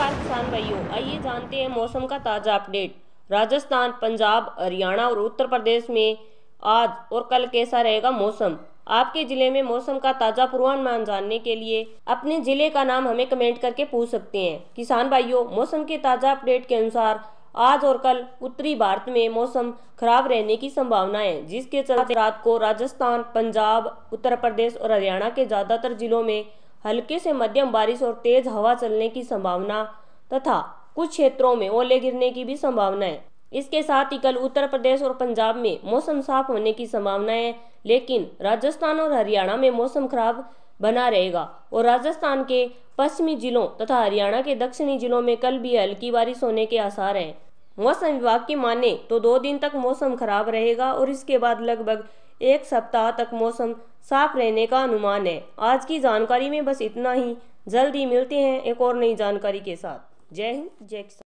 नमस्कार किसान भाइयों आइए जानते हैं मौसम का ताज़ा अपडेट राजस्थान पंजाब हरियाणा और उत्तर प्रदेश में आज और कल कैसा रहेगा मौसम आपके ज़िले में मौसम का ताज़ा पूर्वानुमान जानने के लिए अपने ज़िले का नाम हमें कमेंट करके पूछ सकते हैं किसान भाइयों मौसम के ताज़ा अपडेट के अनुसार आज और कल उत्तरी भारत में मौसम खराब रहने की संभावना है जिसके चलते रात को राजस्थान पंजाब उत्तर प्रदेश और हरियाणा के ज़्यादातर जिलों में हल्के से मध्यम बारिश और तेज हवा चलने की संभावना तथा कुछ क्षेत्रों में ओले गिरने की भी संभावना है इसके साथ ही कल उत्तर प्रदेश और पंजाब में मौसम साफ होने की संभावना है लेकिन राजस्थान और हरियाणा में मौसम खराब बना रहेगा और राजस्थान के पश्चिमी जिलों तथा हरियाणा के दक्षिणी जिलों में कल भी हल्की बारिश होने के आसार हैं मौसम विभाग की माने तो दो दिन तक मौसम खराब रहेगा और इसके बाद लगभग एक सप्ताह तक मौसम साफ रहने का अनुमान है आज की जानकारी में बस इतना ही जल्दी मिलते हैं एक और नई जानकारी के साथ जय हिंद जय किसान